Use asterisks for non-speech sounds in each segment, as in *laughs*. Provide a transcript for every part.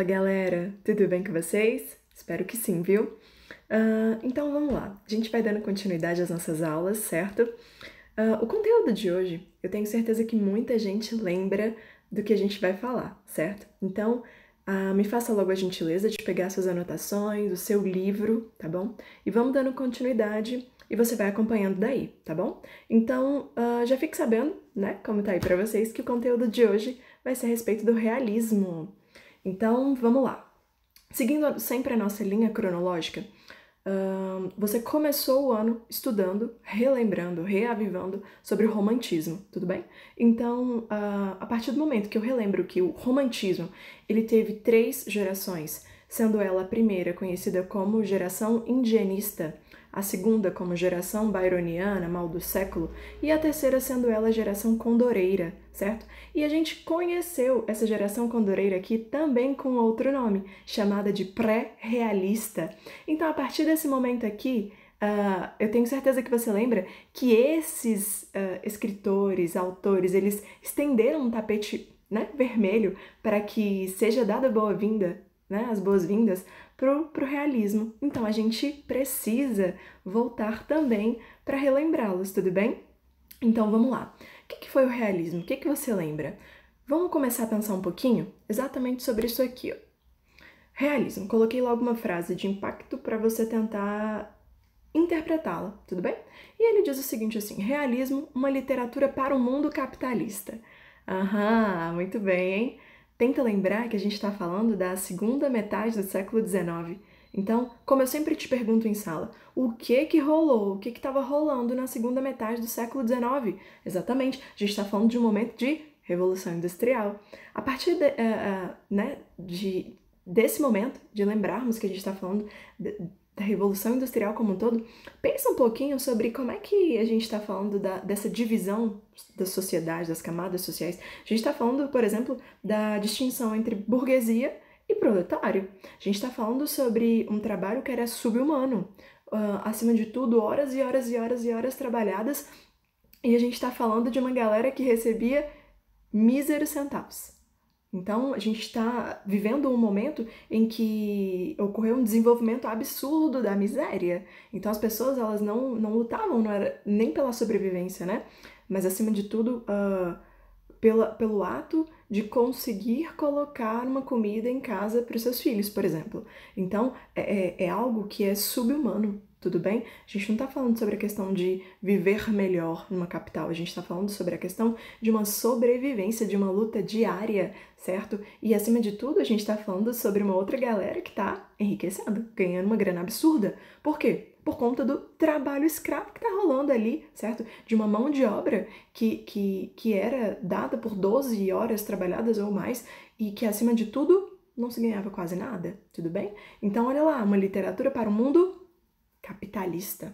Fala galera, tudo bem com vocês? Espero que sim, viu? Uh, então vamos lá, a gente vai dando continuidade às nossas aulas, certo? Uh, o conteúdo de hoje, eu tenho certeza que muita gente lembra do que a gente vai falar, certo? Então, uh, me faça logo a gentileza de pegar suas anotações, o seu livro, tá bom? E vamos dando continuidade e você vai acompanhando daí, tá bom? Então, uh, já fique sabendo, né, como tá aí para vocês, que o conteúdo de hoje vai ser a respeito do realismo. Então, vamos lá. Seguindo sempre a nossa linha cronológica, um, você começou o ano estudando, relembrando, reavivando sobre o romantismo, tudo bem? Então, uh, a partir do momento que eu relembro que o romantismo ele teve três gerações, sendo ela a primeira conhecida como geração indianista, a segunda como geração byroniana, mal do século, e a terceira sendo ela a geração condoreira, certo? E a gente conheceu essa geração condoreira aqui também com outro nome, chamada de pré-realista. Então, a partir desse momento aqui, Uh, eu tenho certeza que você lembra que esses uh, escritores, autores, eles estenderam um tapete né, vermelho para que seja dada boa-vinda, né, as boas-vindas pro, pro realismo. Então a gente precisa voltar também para relembrá-los, tudo bem? Então vamos lá. O que, que foi o realismo? O que, que você lembra? Vamos começar a pensar um pouquinho exatamente sobre isso aqui. Ó. Realismo. Coloquei logo uma frase de impacto para você tentar interpretá-la, tudo bem? E ele diz o seguinte assim: realismo, uma literatura para o mundo capitalista. Aham, muito bem, hein? Tenta lembrar que a gente está falando da segunda metade do século XIX. Então, como eu sempre te pergunto em sala, o que que rolou? O que que estava rolando na segunda metade do século XIX? Exatamente, a gente está falando de um momento de revolução industrial. A partir de, uh, uh, né, de, desse momento, de lembrarmos que a gente está falando de, da Revolução Industrial como um todo, pensa um pouquinho sobre como é que a gente está falando da, dessa divisão da sociedade, das camadas sociais. A gente está falando, por exemplo, da distinção entre burguesia e proletário. A gente está falando sobre um trabalho que era subhumano. Uh, acima de tudo, horas e horas e horas e horas trabalhadas. E a gente está falando de uma galera que recebia míseros centavos. Então, a gente está vivendo um momento em que ocorreu um desenvolvimento absurdo da miséria. Então, as pessoas elas não, não lutavam não era, nem pela sobrevivência, né? Mas, acima de tudo, uh, pela, pelo ato de conseguir colocar uma comida em casa para os seus filhos, por exemplo. Então, é, é, é algo que é subhumano tudo bem? A gente não está falando sobre a questão de viver melhor numa capital, a gente está falando sobre a questão de uma sobrevivência, de uma luta diária, certo? E acima de tudo, a gente está falando sobre uma outra galera que está enriquecendo, ganhando uma grana absurda. Por quê? Por conta do trabalho escravo que está rolando ali, certo? De uma mão de obra que, que, que era dada por 12 horas trabalhadas ou mais e que, acima de tudo, não se ganhava quase nada, tudo bem? Então, olha lá, uma literatura para o mundo capitalista.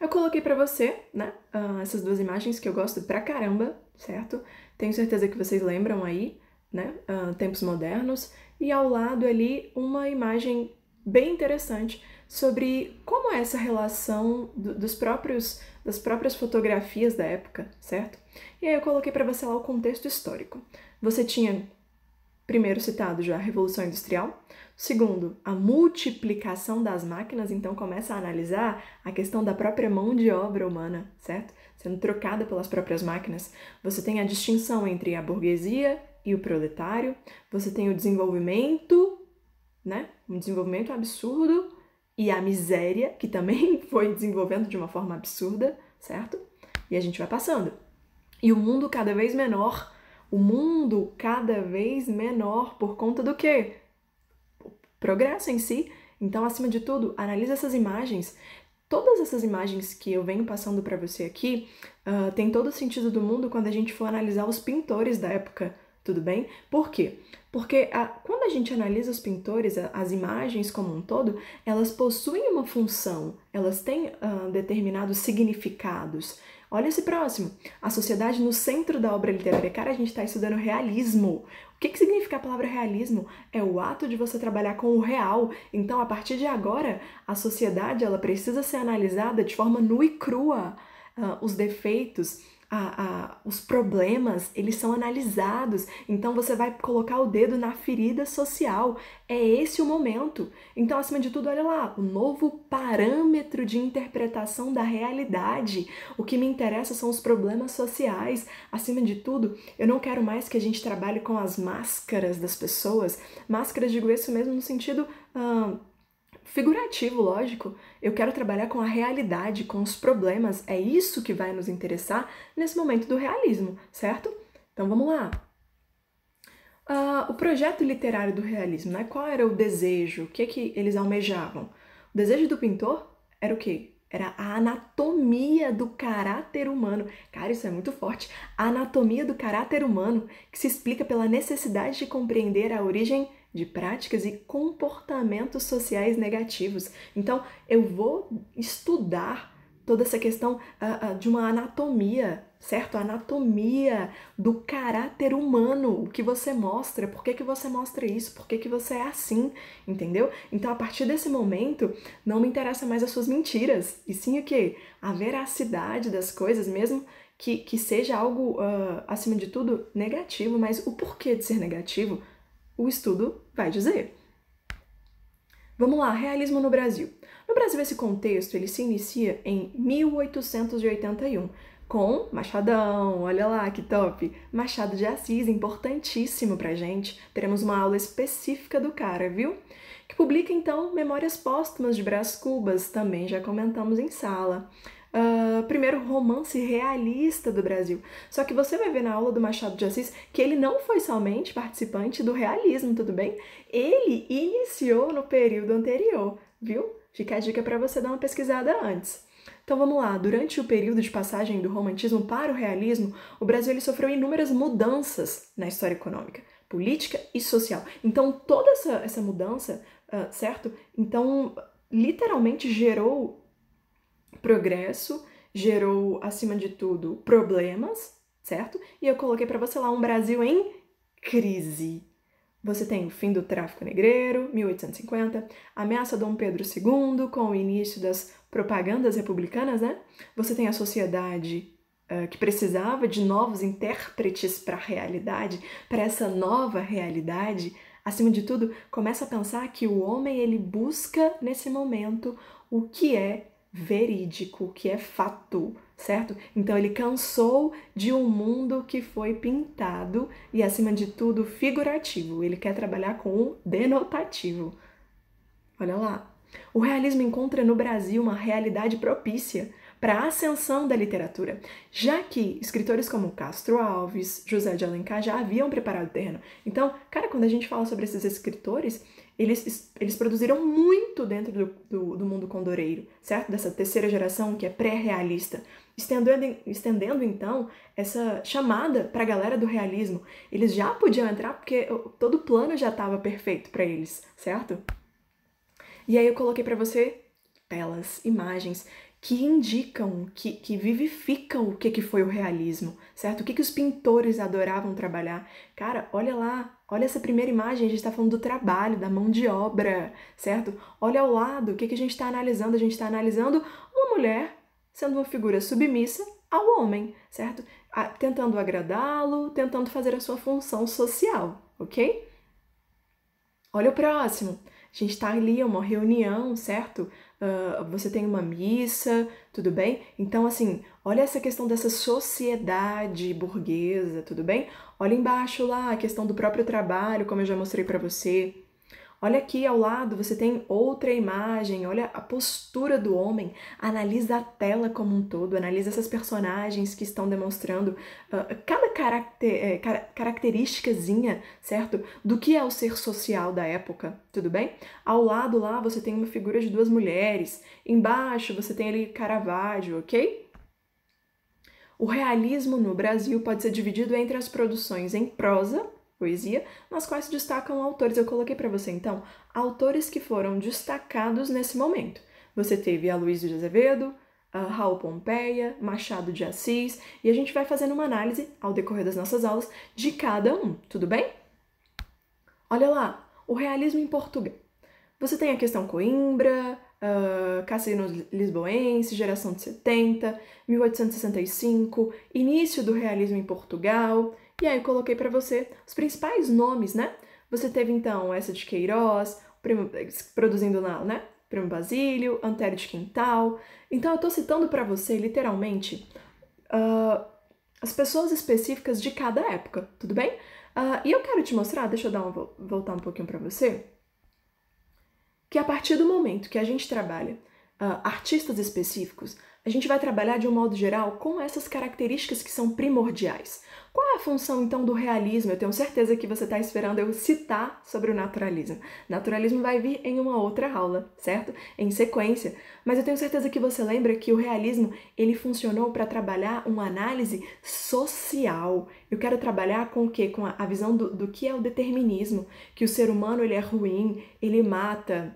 Eu coloquei para você, né, uh, essas duas imagens que eu gosto pra caramba, certo? Tenho certeza que vocês lembram aí, né, uh, tempos modernos. E ao lado ali uma imagem bem interessante sobre como é essa relação do, dos próprios das próprias fotografias da época, certo? E aí eu coloquei para você lá o contexto histórico. Você tinha primeiro citado já a Revolução Industrial, Segundo, a multiplicação das máquinas, então começa a analisar a questão da própria mão de obra humana, certo? Sendo trocada pelas próprias máquinas. Você tem a distinção entre a burguesia e o proletário, você tem o desenvolvimento, né? Um desenvolvimento absurdo e a miséria, que também *laughs* foi desenvolvendo de uma forma absurda, certo? E a gente vai passando. E o mundo cada vez menor, o mundo cada vez menor por conta do quê? progresso em si. Então, acima de tudo, analise essas imagens. Todas essas imagens que eu venho passando para você aqui uh, tem todo o sentido do mundo quando a gente for analisar os pintores da época, tudo bem? Por quê? Porque a, ah, quando a gente analisa os pintores, a, as imagens como um todo, elas possuem uma função, elas têm uh, determinados significados. Olha esse próximo. A sociedade no centro da obra literária. Cara, a gente está estudando realismo. O que, que significa a palavra realismo? É o ato de você trabalhar com o real. Então, a partir de agora, a sociedade ela precisa ser analisada de forma nua e crua uh, os defeitos, a, a, os problemas, eles são analisados. Então você vai colocar o dedo na ferida social. É esse o momento. Então, acima de tudo, olha lá, o novo parâmetro de interpretação da realidade. O que me interessa são os problemas sociais. Acima de tudo, eu não quero mais que a gente trabalhe com as máscaras das pessoas. Máscaras, digo isso mesmo no sentido. Uh, figurativo, lógico. Eu quero trabalhar com a realidade, com os problemas. É isso que vai nos interessar nesse momento do realismo, certo? Então vamos lá. Uh, o projeto literário do realismo, né? Qual era o desejo? O que é que eles almejavam? O desejo do pintor era o quê? Era a anatomia do caráter humano. Cara, isso é muito forte. A anatomia do caráter humano, que se explica pela necessidade de compreender a origem de práticas e comportamentos sociais negativos. Então, eu vou estudar toda essa questão uh, uh, de uma anatomia, certo? anatomia do caráter humano, o que você mostra, por que, que você mostra isso, por que, que você é assim, entendeu? Então, a partir desse momento, não me interessa mais as suas mentiras, e sim o que? A veracidade das coisas, mesmo que, que seja algo, uh, acima de tudo, negativo, mas o porquê de ser negativo, o estudo vai dizer. Vamos lá, realismo no Brasil. No Brasil, esse contexto ele se inicia em 1881, com Machadão, olha lá que top! Machado de Assis, importantíssimo pra gente. Teremos uma aula específica do cara, viu? Que publica então Memórias Póstumas de Brás Cubas, também já comentamos em sala. Ah, primeiro romance realista do Brasil. Só que você vai ver na aula do Machado de Assis que ele não foi somente participante do realismo, tudo bem? Ele iniciou no período anterior, viu? Fica a dica para você dar uma pesquisada antes. Então vamos lá, durante o período de passagem do romantismo para o realismo, o Brasil ele sofreu inúmeras mudanças na história econômica, política e social. Então toda essa, essa mudança, uh, certo? Então literalmente gerou progresso, gerou, acima de tudo, problemas, certo? E eu coloquei para você lá um Brasil em crise. Você tem o fim do tráfico negreiro, 1850, ameaça Dom Pedro II com o início das propagandas republicanas, né? Você tem a sociedade uh, que precisava de novos intérpretes para a realidade, para essa nova realidade. Acima de tudo, começa a pensar que o homem ele busca nesse momento o que é verídico, que é fato, certo? Então ele cansou de um mundo que foi pintado e, acima de tudo, figurativo. Ele quer trabalhar com o denotativo. Olha lá. O realismo encontra no Brasil uma realidade propícia para a ascensão da literatura, já que escritores como Castro Alves, José de Alencar já haviam preparado o terreno. Então, cara, quando a gente fala sobre esses escritores, eles, eles produziram muito dentro do, do, do mundo condoreiro, certo? Dessa terceira geração que é pré-realista. Estendendo, estendendo então essa chamada para a galera do realismo. Eles já podiam entrar porque todo o plano já estava perfeito para eles, certo? E aí eu coloquei para você telas, imagens que indicam, que, que vivificam o que, que foi o realismo, certo? O que, que os pintores adoravam trabalhar. Cara, olha lá, olha essa primeira imagem, a gente está falando do trabalho, da mão de obra, certo? Olha ao lado, o que, que a gente está analisando? A gente está analisando uma mulher sendo uma figura submissa ao homem, certo? A, tentando agradá-lo, tentando fazer a sua função social, ok? Olha o próximo. A gente está ali, é uma reunião, certo? Uh, você tem uma missa, tudo bem? Então, assim, olha essa questão dessa sociedade burguesa, tudo bem? Olha embaixo lá a questão do próprio trabalho, como eu já mostrei para você Olha aqui ao lado, você tem outra imagem, olha a postura do homem, analisa a tela como um todo, analisa essas personagens que estão demonstrando uh, cada caracter, é, car característicazinha, certo? Do que é o ser social da época, tudo bem? Ao lado lá você tem uma figura de duas mulheres, embaixo você tem ali Caravaggio, ok? O realismo no Brasil pode ser dividido entre as produções em prosa poesia, nas quais se destacam autores. Eu coloquei para você então autores que foram destacados nesse momento. Você teve a Luiz de Azevedo, a Raul Pompeia, Machado de Assis, e a gente vai fazendo uma análise ao decorrer das nossas aulas de cada um, tudo bem? Olha lá, o realismo em Portugal Você tem a questão Coimbra, uh, ah, Cassino Lisboense, geração de 70, 1865, início do realismo em Portugal, e aí coloquei para você os principais nomes, né? Você teve então essa de Queiroz, primo, produzindo lá, né? Primo Basílio, Antério de Quintal. Então eu estou citando para você literalmente uh, as pessoas específicas de cada época, tudo bem? Uh, e eu quero te mostrar, deixa eu dar voltar um pouquinho para você, que a partir do momento que a gente trabalha uh, artistas específicos, a gente vai trabalhar de um modo geral com essas características que são primordiais. Qual é a função então do realismo? Eu tenho certeza que você está esperando eu citar sobre o naturalismo. Naturalismo vai vir em uma outra aula, certo? Em sequência. Mas eu tenho certeza que você lembra que o realismo ele funcionou para trabalhar uma análise social. Eu quero trabalhar com o quê? Com a, visão do, do que é o determinismo, que o ser humano ele é ruim, ele mata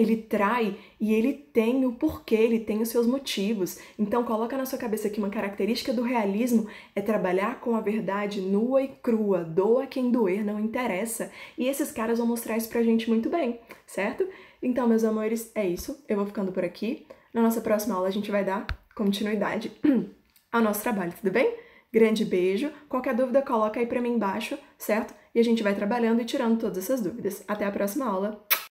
ele trai e ele tem o porquê, ele tem os seus motivos. Então coloca na sua cabeça que uma característica do realismo é trabalhar com a verdade nua e crua, doa quem doer, não interessa. E esses caras vão mostrar isso pra gente muito bem, certo? Então, meus amores, é isso. Eu vou ficando por aqui. Na nossa próxima aula a gente vai dar continuidade *clears throat* ao nosso trabalho, tudo bem? Grande beijo. Qualquer dúvida coloca aí para mim embaixo, certo? E a gente vai trabalhando e tirando todas essas dúvidas. Até a próxima aula.